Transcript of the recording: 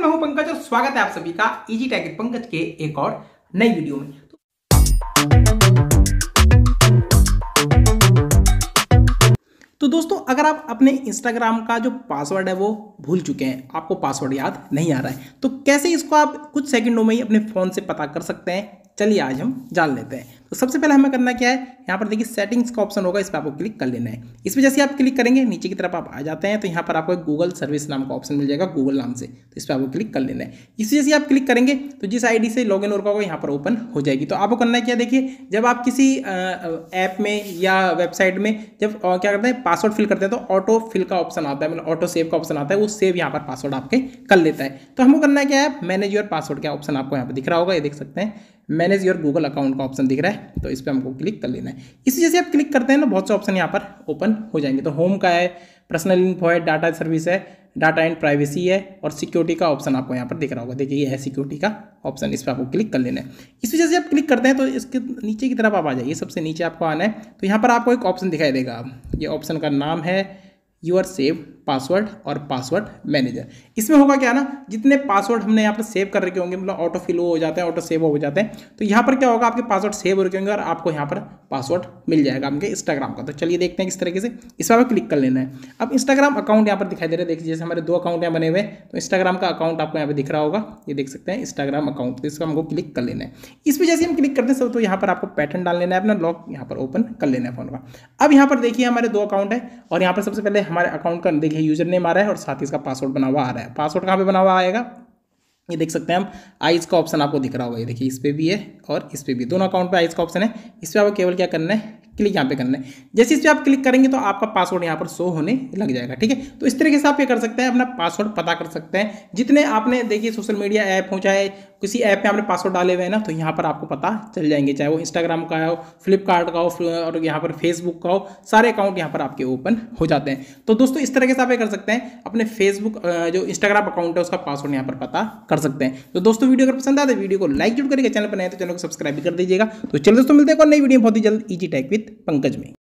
मैं हूं पंकज और स्वागत है आप सभी का इजी टैग पंकज के एक और नई वीडियो में तो दोस्तों अगर आप अपने इंस्टाग्राम का जो पासवर्ड है वो भूल चुके हैं आपको पासवर्ड याद नहीं आ रहा है तो कैसे इसको आप कुछ सेकंडों में ही अपने फ़ोन से पता कर सकते हैं चलिए आज हम जान लेते हैं तो सबसे पहले हमें करना क्या है यहाँ पर देखिए सेटिंग्स का ऑप्शन होगा इस पर आपको क्लिक कर लेना है इस पर जैसे आप क्लिक करेंगे नीचे की तरफ आप आ जाते हैं तो यहाँ पर आपको गूगल सर्विस नाम का ऑप्शन मिल जाएगा गूगल नाम से तो इस पर आपको क्लिक कर लेना है इस जैसे आप क्लिक करेंगे तो जिस आईडी से लॉग इन होगा यहाँ पर ओपन हो जाएगी तो आपको करना क्या देखिए जब आप किसी ऐप में या वेबसाइट में जब क्या करते हैं पासवर्ड फिल करते हैं तो ऑटो फिल का ऑप्शन आता है मतलब ऑटो सेव का ऑप्शन आता है वो सेव यहाँ पर पासवर्ड आपके कर लेता है तो हमको करना क्या है मैनेज योर पासवर्ड का ऑप्शन आपको यहाँ पर दिख रहा होगा ये देख सकते हैं मैनेज योर गूगल अकाउंट का ऑप्शन दिख रहा है तो इस पर हमको क्लिक कर लेना है इसी जैसे आप क्लिक करते हैं ना बहुत से ऑप्शन यहाँ पर ओपन हो जाएंगे तो होम का है पर्सनल इन्फो है डाटा सर्विस है डाटा एंड प्राइवेसी है और सिक्योरिटी का ऑप्शन आपको यहाँ पर दिख रहा होगा देखिए ये है सिक्योरिटी का ऑप्शन इस पर आपको क्लिक कर लेना है इस वजह से आप क्लिक करते हैं तो इसके नीचे की तरफ आप आ जाइए सबसे नीचे आपको आना है तो यहाँ पर आपको एक ऑप्शन दिखाई देगा ये ऑप्शन का नाम है यूर सेव पासवर्ड और पासवर्ड मैनेजर इसमें होगा क्या ना जितने पासवर्ड हमने यहाँ पर सेव कर रखे होंगे मतलब ऑटो फिल हो जाते हैं ऑटो सेव हो जाते हैं तो यहाँ पर क्या होगा आपके पासवर्ड सेव हो रखे होंगे और आपको यहाँ पर पासवर्ड मिल जाएगा आपके इंस्टाग्राम का तो चलिए देखते हैं किस तरीके से इस पर क्लिक कर लेना है अब इंस्टाग्राम अकाउंट यहाँ पर दिखाई दे रहा है देखिए जैसे हमारे दो अकाउंट यहाँ बने हुए तो इंस्टाग्राम का अकाउंट आपको यहाँ पर दिख रहा होगा ये देख सकते हैं इंस्टाग्राम अकाउंट तो इसका हमको क्लिक कर लेना है इस पर जैसे हम क्लिक करते हैं सब तो यहाँ पर आपको पैटर्न डाल लेना है अपना लॉक यहाँ पर ओपन कर लेना है फोन का अब यहाँ पर देखिए हमारे दो अकाउंट है और यहाँ पर सबसे पहले हमारे अकाउंट का देखिए यूजर नेम आ रहा है और साथ ही इसका पासवर्ड बना हुआ आ रहा है पासवर्ड कहाँ पे बना हुआ आएगा ये देख सकते हैं हम आइज का ऑप्शन आपको दिख रहा होगा ये देखिए इस पर भी है और इस पर भी दोनों अकाउंट पर आइज का ऑप्शन है इस पर आपको केवल क्या करना है क्लिक यहाँ पे करना है जैसे इस पर आप क्लिक करेंगे तो आपका पासवर्ड यहाँ पर शो होने लग जाएगा ठीक है तो इस तरीके से आप ये कर सकते हैं अपना पासवर्ड पता कर सकते हैं जितने आपने देखिए सोशल मीडिया ऐप हो चाहे किसी ऐप में आपने पासवर्ड डाले हुए हैं ना तो यहाँ पर आपको पता चल जाएंगे चाहे वो इंस्टाग्राम का हो फ्लिपकार्ट का हो और यहाँ पर फेसबुक का हो सारे अकाउंट यहाँ पर आपके ओपन हो जाते हैं तो दोस्तों इस तरह से आप कर सकते हैं अपने फेसबुक जो इंस्टाग्राम अकाउंट है उसका पासवर्ड यहाँ पर पता कर सकते हैं तो दोस्तों वीडियो अगर पसंद आए तो वीडियो को लाइक जुड़ करके चैनल पर नहीं तो चैनल को सब्सक्राइब भी कर दीजिएगा तो चलो दोस्तों मिलते हैं और नई वीडियो बहुत ही जल्द ईजी टैक विथ पंकज में